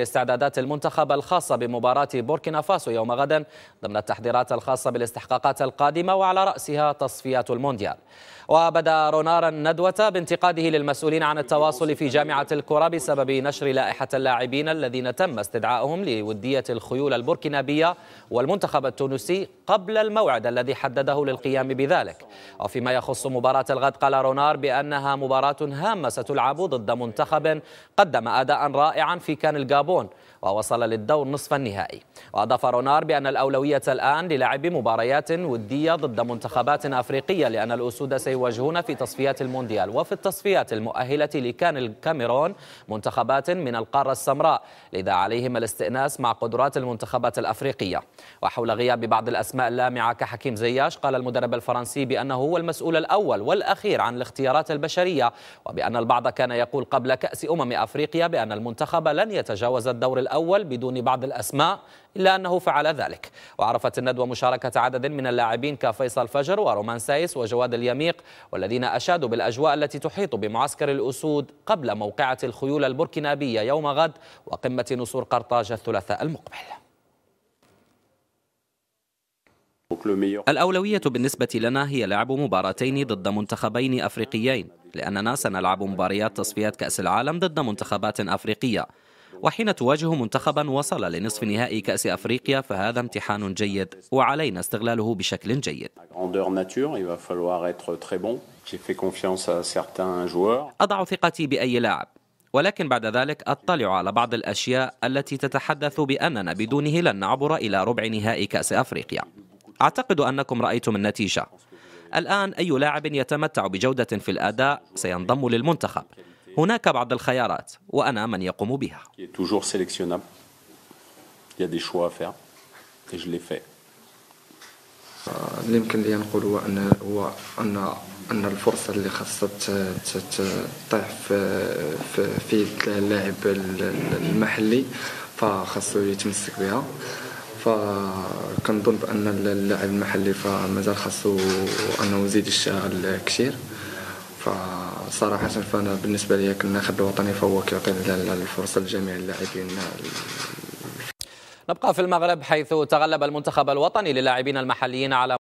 استعدادات المنتخب الخاصة بمباراة بوركينا فاسو يوم غد ضمن التحضيرات الخاصة بالاستحقاقات القادمة وعلى رأسها تصفيات المونديال وبدأ رونار الندوة بانتقاده للمسؤولين عن التواصل في جامعة الكرة بسبب نشر لائحة اللاعبين الذين تم استدعائهم لودية الخيول البوركينابية والمنتخب التونسي قبل الموعد الذي حدده للقيام بذلك وفيما يخص مباراة الغد قال رونار بأنها مباراة هامة ستلعب ضد منتخب قدم أداء رائعا في كان الجابون للجابون ووصل للدور نصف النهائي وأضاف رونار بأن الأولوية الآن للعب مباريات ودية ضد منتخبات أفريقية لأن الأسود سيواجهون في تصفيات المونديال وفي التصفيات المؤهلة لكان الكاميرون منتخبات من القارة السمراء لذا عليهم الاستئناس مع قدرات المنتخبات الأفريقية وحول غياب بعض الأسماء اللامعة كحكيم زياش قال المدرب الفرنسي بأنه هو المسؤول الأول والأخير عن الاختيارات البشرية وبأن البعض كان يقول قبل كأس أمم أفريقيا بأن المنتخب لن يتجاوز جاوز الدور الأول بدون بعض الأسماء إلا أنه فعل ذلك وعرفت الندوة مشاركة عدد من اللاعبين كفيصل فجر ورومان سايس وجواد اليميق والذين أشادوا بالأجواء التي تحيط بمعسكر الأسود قبل موقعة الخيول البركنابية يوم غد وقمة نصور قرطاج الثلاثاء المقبل الأولوية بالنسبة لنا هي لعب مباراتين ضد منتخبين أفريقيين لأننا سنلعب مباريات تصفيات كأس العالم ضد منتخبات أفريقية وحين تواجه منتخبا وصل لنصف نهائي كأس أفريقيا فهذا امتحان جيد وعلينا استغلاله بشكل جيد أضع ثقتي بأي لاعب ولكن بعد ذلك اطلع على بعض الاشياء التي تتحدث باننا بدونه لن نعبر الى ربع نهائي كاس افريقيا. اعتقد انكم رايتم النتيجه. الان اي لاعب يتمتع بجوده في الاداء سينضم للمنتخب. هناك بعض الخيارات وأنا من يقوم بها اللي آه، يمكن لي نقول هو ان هو ان ان الفرصه اللي خاصها تطيح في في اللاعب المحلي فخاصو يتمسك بها فكنظن بان اللاعب المحلي فمازال خاصو انه يزيد يشتغل كثير فصراحة فأنا بالنسبة لي كالناخب الوطني فهو كيعطي الفرصة لجميع اللاعبين نبقى في المغرب حيث تغلب المنتخب الوطني للاعبين المحليين على